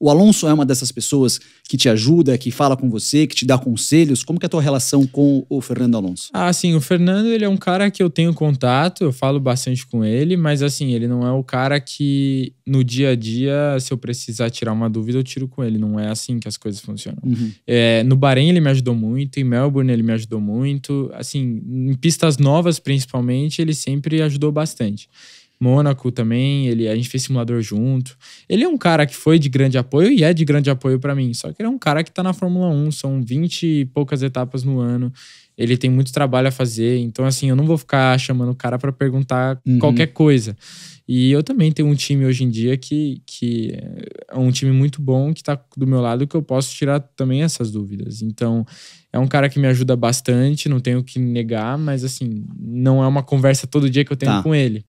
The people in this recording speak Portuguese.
O Alonso é uma dessas pessoas que te ajuda, que fala com você, que te dá conselhos. Como que é a tua relação com o Fernando Alonso? Ah, sim, o Fernando ele é um cara que eu tenho contato, eu falo bastante com ele, mas assim, ele não é o cara que no dia a dia, se eu precisar tirar uma dúvida, eu tiro com ele. Não é assim que as coisas funcionam. Uhum. É, no Bahrein ele me ajudou muito, em Melbourne ele me ajudou muito. Assim, em pistas novas principalmente, ele sempre ajudou bastante. Mônaco também, ele, a gente fez simulador junto. Ele é um cara que foi de grande apoio e é de grande apoio para mim. Só que ele é um cara que tá na Fórmula 1, são 20 e poucas etapas no ano. Ele tem muito trabalho a fazer, então assim, eu não vou ficar chamando o cara para perguntar uhum. qualquer coisa. E eu também tenho um time hoje em dia que, que é um time muito bom, que está do meu lado, que eu posso tirar também essas dúvidas. Então, é um cara que me ajuda bastante, não tenho que negar, mas assim, não é uma conversa todo dia que eu tenho tá. com ele.